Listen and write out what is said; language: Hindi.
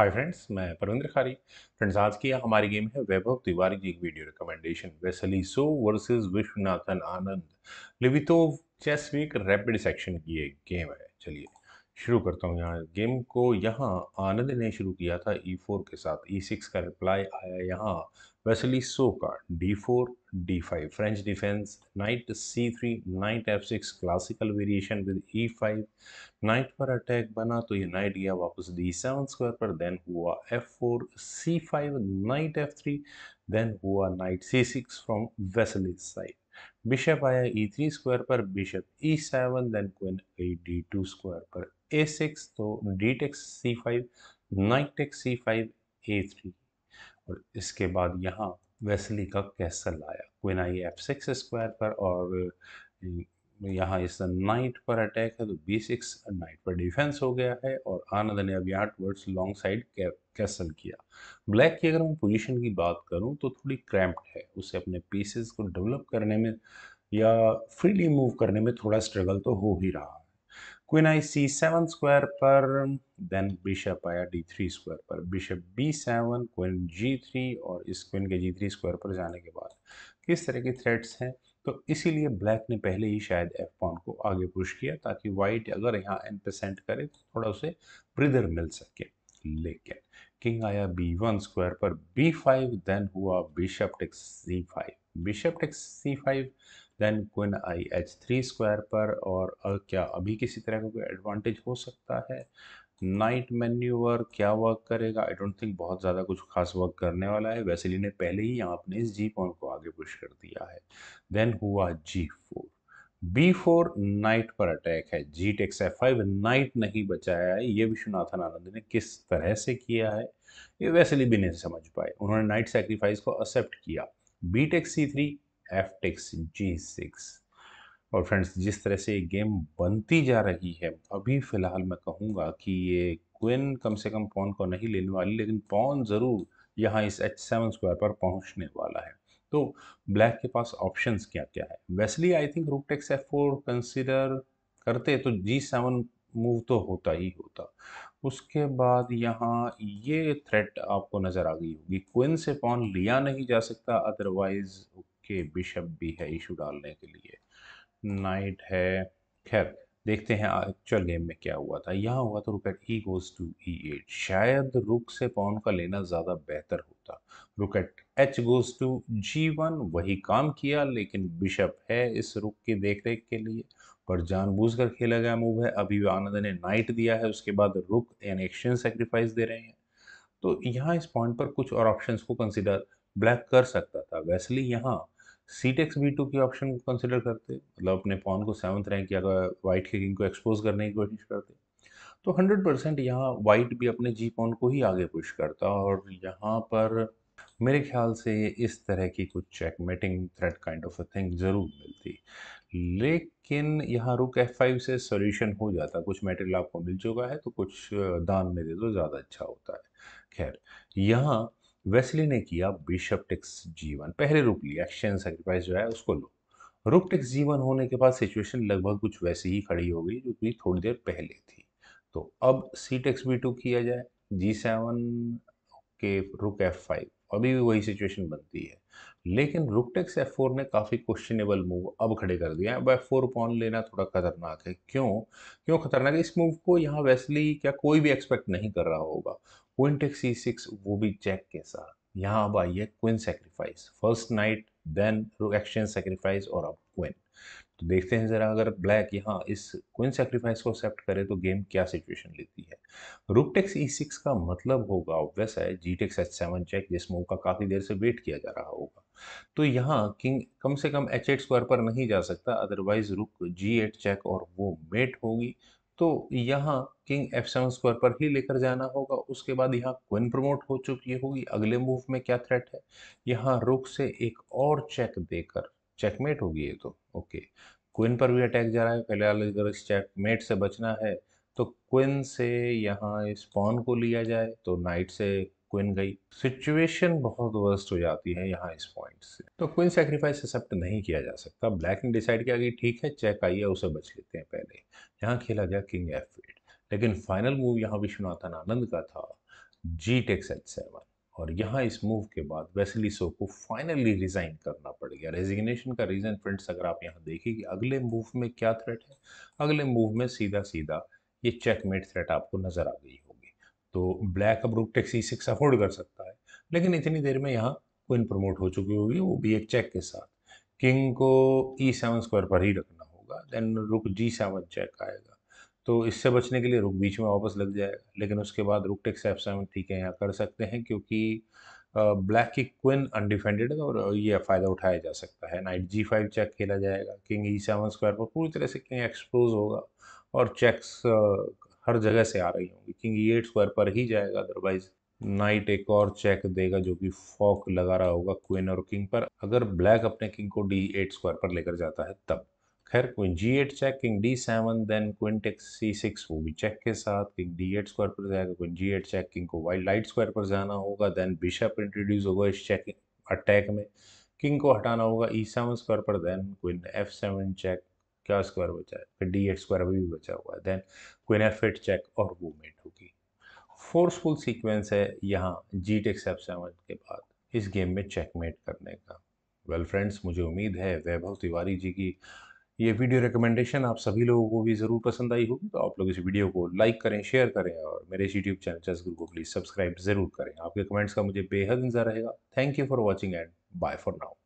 हाय फ्रेंड्स मैं परविंद्र खारी फ्रेंड्स आज की हमारी गेम है वैभव तिवारी जी की video recommendation Wesley So versus Viswanathan Anand Levitov chess week rapid section की एक गेम है चलिए शुरू करता हूँ यहाँ गेम को यहाँ आनंद ने शुरू किया था ई e फोर के साथ ई e सिक्स का रिप्लाई आया यहाँ वैसली सो का D four D five French defence knight C three knight F six classical variation with E five knight पर अटैक बना तो ये नाइट गया वापस डी सेवन स्क्वायर पर देन हुआ F four C five knight F three then हुआ knight C six from Wesley side bishop आया ई थ्री स्क्वायर पर bishop E seven then queen two square पर ए सिक्स तो D takes C five knight takes C five A three और इसके बाद यहाँ वेस्ली का कैसल आया ये एफ सिक्स स्क्वायर पर और यहाँ इस नाइट पर अटैक है तो बी सिक्स नाइट पर डिफेंस हो गया है और आनंद ने अब यहाँ टूवर्ड्स लॉन्ग साइड कैसल किया ब्लैक की अगर मैं पोजीशन की बात करूँ तो थोड़ी क्रैम्प्ड है उसे अपने पीसेस को डेवलप करने में या फ्रीली मूव करने में थोड़ा स्ट्रगल तो हो ही रहा क्वीन आई सी सेवन स्क्वायर पर देन बिशप आया डी थ्री स्क्वायर पर bishop B seven queen G three और इस क्वीन के जी थ्री स्क्वायर पर जाने के बाद किस तरह के थ्रेट्स हैं तो इसीलिए ब्लैक ने पहले ही शायद एफ पॉन को आगे पुश किया ताकि वाइट अगर यहाँ एन पे सेंट करे तो थोड़ा उसे ब्रिदर मिल सके लेकिन किंग आया बी वन स्क्वायर पर बी फाइव देन हुआ bishop takes C five bishop takes C five then queen आई एच थ्री स्क्वायर पर और क्या अभी किसी तरह का कोई एडवांटेज हो सकता है नाइट मेन्यूवर क्या वर्क करेगा आई डोंट थिंक बहुत ज़्यादा कुछ खास वर्क करने वाला है वैसेली ने पहले ही यहाँ अपने इस जी पॉन को आगे पुश कर दिया है देन हुआ G four B four knight पर अटैक है G takes F five knight नहीं बचाया है ये विश्वनाथन आनंद ने किस तरह से किया है ये वैसेली भी नहीं समझ पाए उन्होंने नाइट सेक्रीफाइस को एक्सेप्ट किया B takes C three F takes G six और फ्रेंड्स जिस तरह से ये गेम बनती जा रही है अभी फ़िलहाल मैं कहूँगा कि ये क्विन कम से कम पॉन को नहीं लेने वाली लेकिन पॉन ज़रूर यहाँ इस एच सेवन स्क्वायर पर पहुँचने वाला है तो ब्लैक के पास ऑप्शंस क्या क्या है Wesley I think rook takes F four consider करते तो जी सेवन मूव तो होता ही होता उसके बाद यहाँ ये थ्रेट आपको नज़र आ गई होगी क्विन से पॉन लिया नहीं जा सकता अदरवाइज के बिशप भी है इशू डालने के लिए नाइट है खैर देखते हैं एक्चुअल गेम में क्या हुआ था यहाँ हुआ तो rook at E goes to E eight शायद रुक से पॉन का लेना ज़्यादा बेहतर होता rook at H goes to G one वही काम किया लेकिन बिशप है इस रुक की देख रेख के लिए पर जानबूझकर खेला गया मूव है अभी आनंद ने नाइट दिया है उसके बाद रुक एन एक्शन सेक्रीफाइस दे रहे हैं तो यहाँ इस पॉइंट पर कुछ और ऑप्शंस को कंसिडर ब्लैक कर सकता था वैसली यहाँ सी टेक्स बी टू की ऑप्शन को कंसिडर करते मतलब अपने पॉन को सेवन्थ रैंक या वाइट के किंग को एक्सपोज करने की कोशिश करते तो हंड्रेड परसेंट यहाँ वाइट भी अपने जी पॉन को ही आगे पुश करता और यहाँ पर मेरे ख्याल से इस तरह की कुछ check mating threat kind of a thing ज़रूर मिलती लेकिन यहाँ रुक एफ फाइव से सॉल्यूशन हो जाता कुछ मेटेरियल आपको मिल चुका है तो कुछ दान में दे दो ज़्यादा अच्छा होता है खैर यहाँ वेस्ली ने किया बिशप टिक्स जीवन पहले रूप लिया एक्शन सेक्रीफाइस जो है उसको लो रुक टिक्स जीवन होने के बाद सिचुएशन लगभग कुछ वैसे ही खड़ी हो गई जो कि थोड़ी देर पहले थी तो अब सी टेक्स बी टू किया जाए जी सेवन के रुक एफ फाइव अभी भी वही सिचुएशन बनती है लेकिन रुक टेक्स एफ फोर ने काफ़ी क्वेश्चनेबल मूव अब खड़े कर दिया है अब एफ फोर पॉन लेना थोड़ा खतरनाक है क्यों क्यों खतरनाक है इस मूव को यहाँ वैसली क्या कोई भी एक्सपेक्ट नहीं कर रहा होगा क्विंटेक सी सिक्स वो भी जैक के साथ यहाँ अब आइए queen sacrifice first knight then exchange sacrifice और अब क्विन तो देखते हैं ज़रा अगर ब्लैक यहाँ इस क्विन सेक्रीफाइस को एक्सेप्ट करे तो गेम क्या सिचुएशन लेती है रुपटेक्स ई सिक्स का मतलब होगा ऑब्वियस है G takes H seven check जिस मूव का काफ़ी देर से वेट किया जा रहा होगा तो यहाँ किंग कम से कम एच एट स्क्वायर पर नहीं जा सकता अदरवाइज रुक जी एट चेक और वो मेट होगी तो यहाँ किंग एफ सेवन स्क्वायर पर ही लेकर जाना होगा उसके बाद यहाँ क्विन प्रमोट हो चुकी होगी अगले मूव में क्या थ्रेट है यहाँ रुक से एक और चेक देकर चेकमेट होगी ये तो ओके क्विन पर भी अटैक जा रहा है पहले अगर इस चेकमेट से बचना है तो क्विन से यहाँ इस पॉन को लिया जाए तो नाइट से क्वीन गई सिचुएशन बहुत वर्स्ट हो जाती है यहाँ इस पॉइंट से तो क्वीन सेक्रीफाइस एक्सेप्ट नहीं किया जा सकता ब्लैक ने डिसाइड किया कि ठीक है चेक आइए उसे बच लेते हैं पहले यहाँ खेला गया किंग एफ एट लेकिन फाइनल मूव यहाँ विश्वनाथन आनंद का था जी टेक्स एच सेवन और यहाँ इस मूव के बाद वेसली सो को फाइनली रिज़ाइन करना पड़ गया रेजिग्नेशन का रीज़न फ्रेंड्स अगर आप यहाँ देखें कि अगले मूव में क्या थ्रेट है अगले मूव में सीधा सीधा ये चेकमेट थ्रेट आपको नज़र आ गई हो तो ब्लैक अब रूट टैक्सी सिक्स अफोर्ड कर सकता है लेकिन इतनी देर में यहाँ क्विन प्रमोट हो चुकी होगी वो भी एक चेक के साथ किंग को ई सेवन स्क्वायर पर ही रखना होगा देन रुक जी सेवन चेक आएगा तो इससे बचने के लिए रुक बीच में वापस लग जाएगा लेकिन उसके बाद रुक टेक्स एफ सेवन ठीक है यहाँ कर सकते हैं क्योंकि ब्लैक की क्विन अनडिफेंडेड है और ये फ़ायदा उठाया जा सकता है नाइट जी फाइव चेक खेला जाएगा किंग ई सेवन स्क्वायर पर पूरी तरह से किंग एक्सपोज होगा और चेक्स हर जगह से आ रही होंगी किंग ई एट स्क्वायर पर ही जाएगा अदरवाइज नाइट एक और चेक देगा जो कि फॉक लगा रहा होगा क्वीन और किंग पर अगर ब्लैक अपने किंग को डी एट स्क्वायर पर लेकर जाता है तब खैर queen G eight check king D seven then queen take C six वो भी चेक के साथ किंग डी एट स्क्वायर पर जाएगा queen G eight check king को वाइट लाइट स्क्वायर पर जाना होगा देन बिशप इंट्रोड्यूस होगा इस चेक अटैक में किंग को हटाना होगा ई सेवन स्क्वायर पर then queen F seven check क्या स्क्वायर बचा है फिर डी एक्स स्क्वायर अभी भी बचा हुआ है देन क्वीन चेक और मूवमेंट होगी फोर्सफुल सीक्वेंस है यहाँ जी टेक सेप सेवन के बाद इस गेम में चेकमेट करने का वेल well, फ्रेंड्स मुझे उम्मीद है वैभव तिवारी जी की ये वीडियो रिकमेंडेशन आप सभी लोगों को भी ज़रूर पसंद आई होगी तो आप लोग इस वीडियो को लाइक करें शेयर करें और मेरे इस यूट्यूब चैनल चस गुरु को प्लीज़ सब्सक्राइब ज़रूर करें आपके कमेंट्स का मुझे बेहद इंतजार रहेगा thank you for watching and bye for now